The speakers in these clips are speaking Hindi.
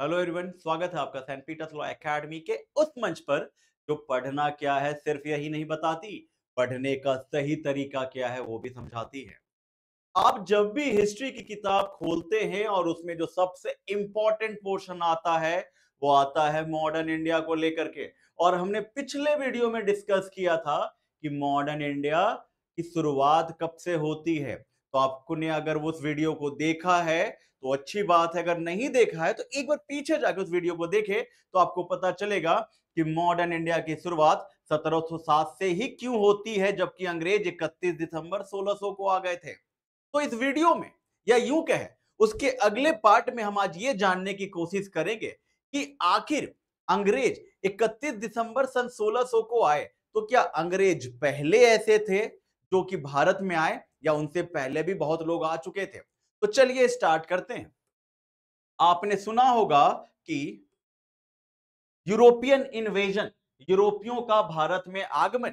हेलो एवरीवन स्वागत है आपका सेंट पीटर्स लॉ एकेडमी के उस मंच पर जो पढ़ना क्या है सिर्फ यही नहीं बताती पढ़ने का सही तरीका क्या है वो भी समझाती है आप जब भी हिस्ट्री की किताब खोलते हैं और उसमें जो सबसे इंपॉर्टेंट पोर्शन आता है वो आता है मॉडर्न इंडिया को लेकर के और हमने पिछले वीडियो में डिस्कस किया था कि मॉडर्न इंडिया की शुरुआत कब से होती है तो आपने अगर उस वीडियो को देखा है तो अच्छी बात है अगर नहीं देखा है तो एक बार पीछे जाकर उस वीडियो को देखें तो आपको पता चलेगा कि मॉडर्न इंडिया की शुरुआत 1707 से ही क्यों होती है जबकि अंग्रेज 31 दिसंबर 1600 को आ गए थे तो इस वीडियो में या यूं कहे उसके अगले पार्ट में हम आज ये जानने की कोशिश करेंगे कि आखिर अंग्रेज 31 दिसंबर सन 1600 को आए तो क्या अंग्रेज पहले ऐसे थे जो कि भारत में आए या उनसे पहले भी बहुत लोग आ चुके थे तो चलिए स्टार्ट करते हैं आपने सुना होगा कि यूरोपियन इन्वेजन यूरोपियों का भारत में आगमन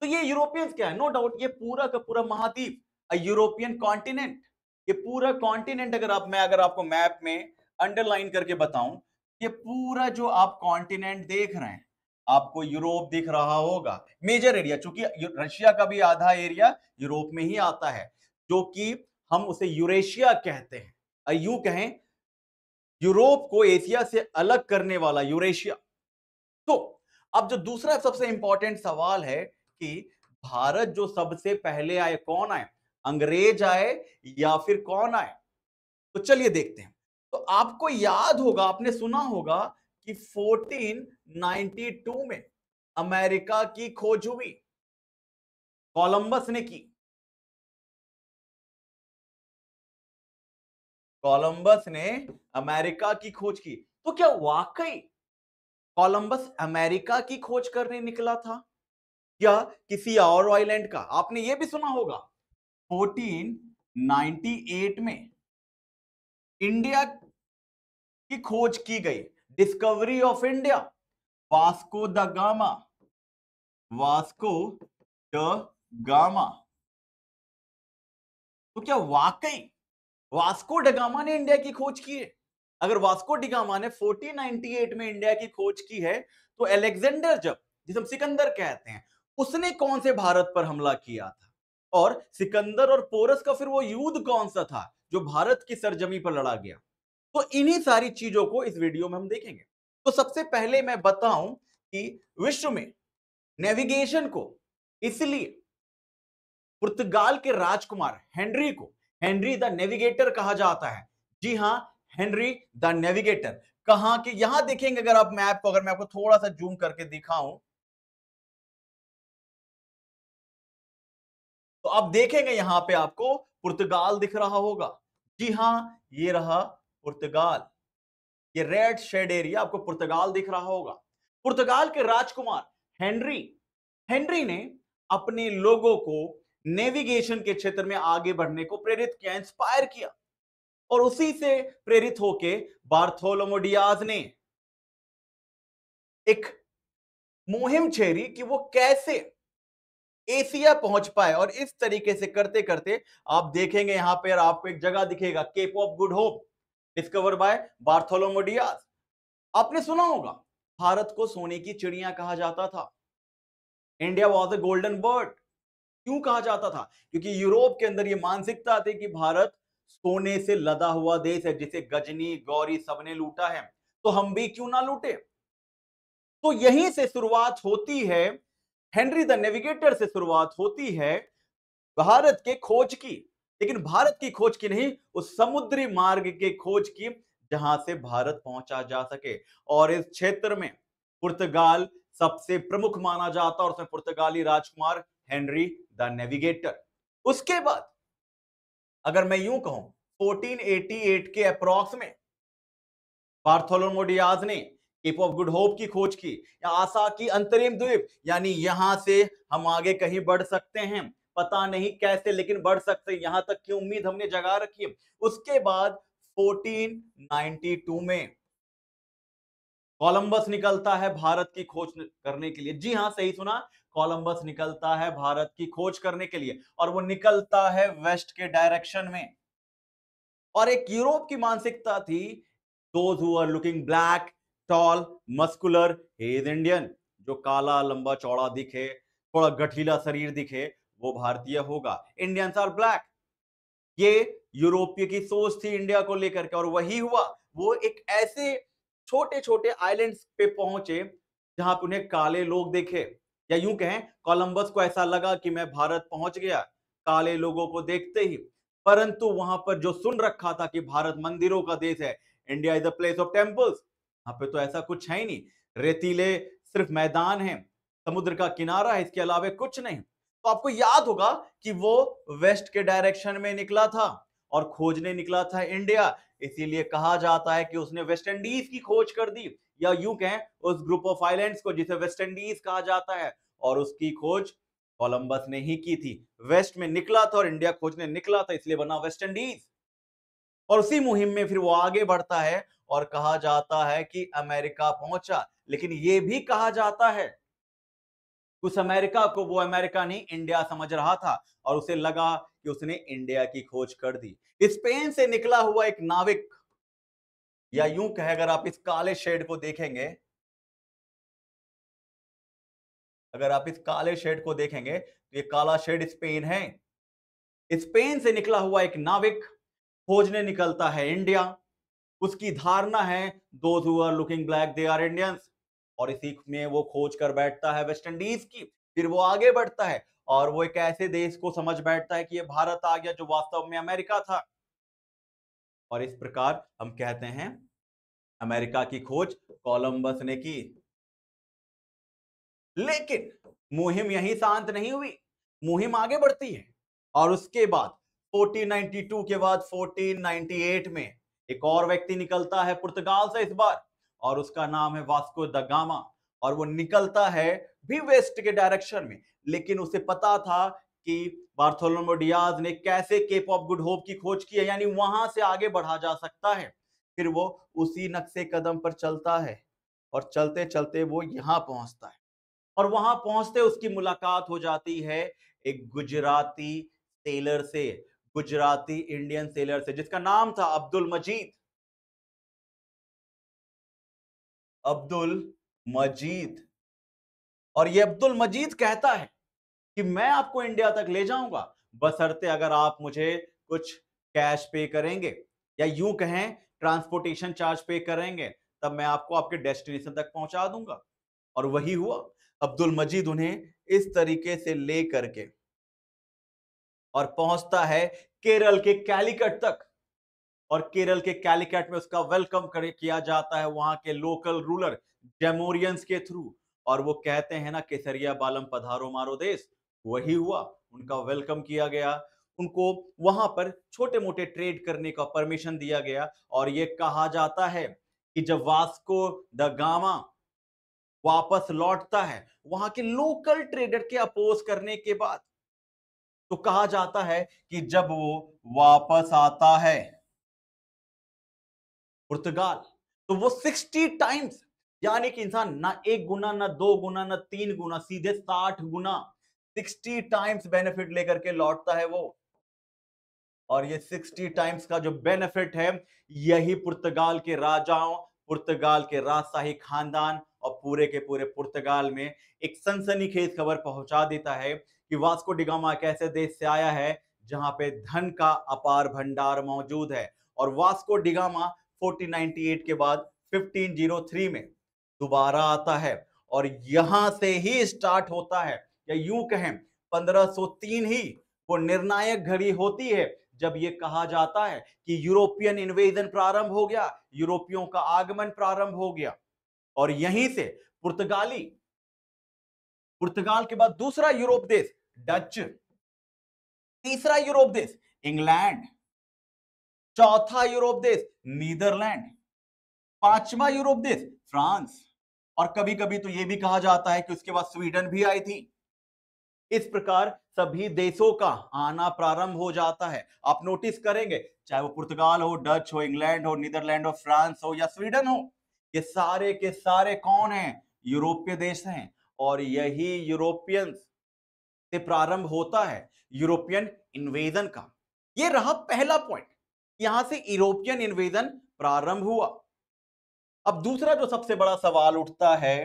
तो ये यूरोपियंस क्या है नो no डाउट ये पूरा का पूरा महाद्वीप यूरोपियन कॉन्टिनेंट ये पूरा कॉन्टिनेंट अगर आप मैं अगर आपको मैप में अंडरलाइन करके बताऊं ये पूरा जो आप कॉन्टिनेंट देख रहे हैं आपको यूरोप दिख रहा होगा मेजर एरिया चूंकि रशिया का भी आधा एरिया यूरोप में ही आता है जो कि हम उसे यूरेशिया कहते हैं यू कहें यूरोप को एशिया से अलग करने वाला यूरेशिया तो अब जो दूसरा सबसे इंपॉर्टेंट सवाल है कि भारत जो सबसे पहले आए कौन आए अंग्रेज आए या फिर कौन आए तो चलिए देखते हैं तो आपको याद होगा आपने सुना होगा कि 1492 में अमेरिका की खोज हुई कोलंबस ने की कोलंबस ने अमेरिका की खोज की तो क्या वाकई कोलंबस अमेरिका की खोज करने निकला था या किसी और आइलैंड का आपने ये भी सुना होगा 1498 में इंडिया की खोज की गई discovery of India Vasco da Gama Vasco da Gama तो क्या वाकई वास्को डिगामा ने इंडिया की खोज की है अगर वास्को डिगामा ने 1498 में इंडिया की खोज की है तो अलेक्जेंडर जब जिसे हम सिकंदर कहते हैं उसने कौन से भारत पर हमला किया था और सिकंदर और पोरस का फिर वो युद्ध कौन सा था जो भारत की सरजमी पर लड़ा गया तो इन्हीं सारी चीजों को इस वीडियो में हम देखेंगे तो सबसे पहले मैं बताऊं कि विश्व में नेविगेशन को इसलिए पुर्तगाल के राजकुमार हेनरी को हेनरी द नेविगेटर कहा जाता है जी हाँ हेनरी द नेविगेटर कहा कि यहां देखेंगे अगर आप मैप को अगर मैं आपको थोड़ा सा जूम करके दिखाऊं तो आप देखेंगे यहां पे आपको पुर्तगाल दिख रहा होगा जी हां ये रहा पुर्तगाल ये रेड शेड एरिया आपको पुर्तगाल दिख रहा होगा पुर्तगाल के राजकुमार हेनरी हेनरी ने अपने लोगों को नेविगेशन के क्षेत्र में आगे बढ़ने को प्रेरित किया इंस्पायर किया और उसी से प्रेरित होके बार्थोलोमोडियाज ने एक मुहिम छेड़ी कि वो कैसे एशिया पहुंच पाए और इस तरीके से करते करते आप देखेंगे यहां पर आपको एक जगह दिखेगा Cape of Good Hope discover by Bartholomew Dias आपने सुना होगा भारत को सोने की चिड़िया कहा जाता था India was a golden bird क्यों कहा जाता था क्योंकि यूरोप के अंदर ये मानसिकता थी कि भारत सोने से लदा हुआ देश है जिसे गजनी गौरी सबने लूटा है तो हम भी क्यों ना लूटे तो यहीं से शुरुआत होती है हेनरी द नेविगेटर से शुरुआत होती है भारत के खोज की लेकिन भारत की खोज की नहीं उस समुद्री मार्ग के खोज की जहां से भारत पहुंचा जा सके और इस क्षेत्र में पुर्तगाल सबसे प्रमुख माना जाता और उसमें पुर्तगाली राजकुमार हेनरी द नेविगेटर उसके बाद अगर मैं यूं कहूं 1488 के अप्रॉक्स में बार्थोलोमो डियाज ने केप ऑफ गुड होप की खोज की या आशा की अंतरिम द्वीप यानी यहां से हम आगे कहीं बढ़ सकते हैं पता नहीं कैसे लेकिन बढ़ सकते हैं यहां तक की उम्मीद हमने जगा रखी है उसके बाद 1492 में कोलंबस निकलता है भारत की खोज करने के लिए जी हाँ सही सुना कोलंबस निकलता है भारत की खोज करने के लिए और वो निकलता है वेस्ट के डायरेक्शन में और एक यूरोप की मानसिकता थी those looking black tall muscular is Indian जो काला लंबा चौड़ा दिखे थोड़ा गठीला शरीर दिखे वो भारतीय होगा इंडियंस आर ब्लैक ये यूरोपीय की सोच थी इंडिया को लेकर के और वही हुआ वो एक ऐसे छोटे छोटे आइलैंड्स पे पहुंचे जहां पे उन्हें काले लोग देखे या यूं कहें कोलंबस को ऐसा लगा कि मैं भारत पहुंच गया काले लोगों को देखते ही परंतु वहां पर जो सुन रखा था कि भारत मंदिरों का देश है India is a place of temples यहाँ पे तो ऐसा कुछ है ही नहीं रेतीले सिर्फ मैदान है समुद्र का किनारा है इसके अलावा कुछ नहीं तो आपको याद होगा कि वो वेस्ट के डायरेक्शन में निकला था और खोजने निकला था इंडिया इसीलिए कहा जाता है कि उसने वेस्ट इंडीज की खोज कर दी या यू कहें उस ग्रुप ऑफ आइलैंड्स को जिसे वेस्ट इंडीज कहा जाता है और उसकी खोज कोलंबस ने ही की थी वेस्ट में निकला था और इंडिया खोजने निकला था इसलिए बना वेस्ट इंडीज और उसी मुहिम में फिर वो आगे बढ़ता है और कहा जाता है कि अमेरिका पहुंचा लेकिन ये भी कहा जाता है उस अमेरिका को वो अमेरिका नहीं इंडिया समझ रहा था और उसे लगा कि उसने इंडिया की खोज कर दी स्पेन से निकला हुआ एक नाविक या यूं कहें अगर आप इस काले शेड को देखेंगे अगर आप इस काले शेड को देखेंगे तो ये काला शेड स्पेन है स्पेन से निकला हुआ एक नाविक खोजने निकलता है इंडिया उसकी धारणा है those are looking black they are Indians और इसी में वो खोज कर बैठता है वेस्ट इंडीज की फिर वो आगे बढ़ता है और वो एक ऐसे देश को समझ बैठता है कि ये भारत आ गया जो वास्तव में अमेरिका था और इस प्रकार हम कहते हैं अमेरिका की खोज कोलंबस ने की लेकिन मुहिम यही शांत नहीं हुई मुहिम आगे बढ़ती है और उसके बाद 1492 के बाद 1498 में एक और व्यक्ति निकलता है पुर्तगाल से इस बार और उसका नाम है वास्को द गामा और वो निकलता है भी वेस्ट के डायरेक्शन में लेकिन उसे पता था कि बार्थोलोमो डियाज ने कैसे केप ऑफ गुड होप की खोज की है यानी वहां से आगे बढ़ा जा सकता है फिर वो उसी नक्शे कदम पर चलता है और चलते चलते वो यहाँ पहुंचता है और वहां पहुंचते उसकी मुलाकात हो जाती है एक गुजराती सेलर से गुजराती इंडियन सेलर से जिसका नाम था अब्दुल मजीद अब्दुल मजीद और ये अब्दुल मजीद कहता है कि मैं आपको इंडिया तक ले जाऊंगा बसरते अगर आप मुझे कुछ कैश पे करेंगे या यूं कहें ट्रांसपोर्टेशन चार्ज पे करेंगे तब मैं आपको आपके डेस्टिनेशन तक पहुंचा दूंगा और वही हुआ अब्दुल मजीद उन्हें इस तरीके से ले करके और पहुंचता है केरल के कैलिकट तक और केरल के कैलिकट में उसका वेलकम किया जाता है वहां के लोकल रूलर जेमोरियंस के थ्रू और वो कहते हैं ना केसरिया बालम पधारो मारो देश वही हुआ उनका वेलकम किया गया उनको वहां पर छोटे मोटे ट्रेड करने का परमिशन दिया गया और ये कहा जाता है कि जब वास्को द गामा वापस लौटता है वहां के लोकल ट्रेडर के अपोज करने के बाद तो कहा जाता है कि जब वो वापस आता है पुर्तगाल तो वो सिक्सटी टाइम्स यानी कि इंसान ना एक गुना ना दो गुना ना तीन गुना सीधे साठ गुना सिक्सटी टाइम्स बेनिफिट लेकर के लौटता है वो और ये सिक्सटी टाइम्स का जो बेनिफिट है यही पुर्तगाल के राजाओं पुर्तगाल के राजशाही खानदान और पूरे के पूरे पुर्तगाल में एक सनसनीखेज खबर पहुंचा देता है कि वास्को डिगामा एक ऐसे देश से आया है जहां पे धन का अपार भंडार मौजूद है और वास्को डिगामा 1498 के बाद 1503 में दोबारा आता है और यहां से ही स्टार्ट होता है या यूं कहें 1503 ही वो निर्णायक घड़ी होती है जब ये कहा जाता है कि यूरोपियन इन्वेजन प्रारंभ हो गया यूरोपियों का आगमन प्रारंभ हो गया और यहीं से पुर्तगाली पुर्तगाल के बाद दूसरा यूरोप देश डच तीसरा यूरोप देश इंग्लैंड चौथा यूरोप देश नीदरलैंड पांचवा यूरोप देश फ्रांस और कभी कभी तो यह भी कहा जाता है कि उसके बाद स्वीडन भी आई थी इस प्रकार सभी देशों का आना प्रारंभ हो जाता है आप नोटिस करेंगे चाहे वो पुर्तगाल हो डच हो इंग्लैंड हो नीदरलैंड हो फ्रांस हो या स्वीडन हो ये सारे के सारे कौन हैं यूरोपीय देश हैं और यही यूरोपियंस से प्रारंभ होता है यूरोपियन इन्वेजन का ये रहा पहला पॉइंट यहां से यूरोपियन इन्वेजन प्रारंभ हुआ अब दूसरा जो सबसे बड़ा सवाल उठता है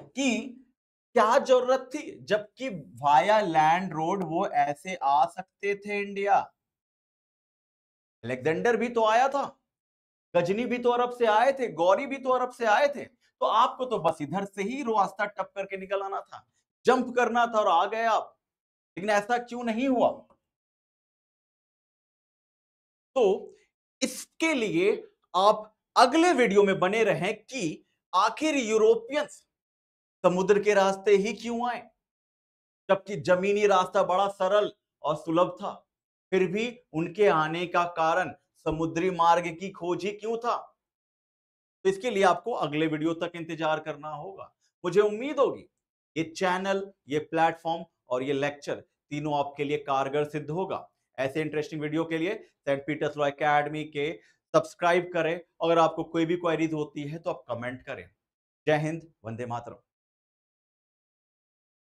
कि क्या जरूरत थी जबकि वाया लैंड रोड वो ऐसे आ सकते थे इंडिया अलेक्जेंडर भी तो आया था गजनी भी तो अरब से आए थे गौरी भी तो अरब से आए थे तो आपको तो बस इधर से ही रास्ता टप करके निकल आना था जंप करना था और आ गए आप लेकिन ऐसा क्यों नहीं हुआ तो इसके लिए आप अगले वीडियो में बने रहें कि आखिर यूरोपियंस समुद्र के रास्ते ही क्यों आए जबकि जमीनी रास्ता बड़ा सरल और सुलभ था फिर भी उनके आने का कारण समुद्री मार्ग की खोज ही क्यों था तो इसके लिए आपको अगले वीडियो तक इंतजार करना होगा मुझे उम्मीद होगी ये चैनल ये प्लेटफॉर्म और ये लेक्चर तीनों आपके लिए कारगर सिद्ध होगा ऐसे इंटरेस्टिंग वीडियो के लिए सेंट पीटर्स लॉ अकेडमी के सब्सक्राइब करें अगर आपको कोई भी क्वेरीज होती है तो आप कमेंट करें जय हिंद वंदे मातरम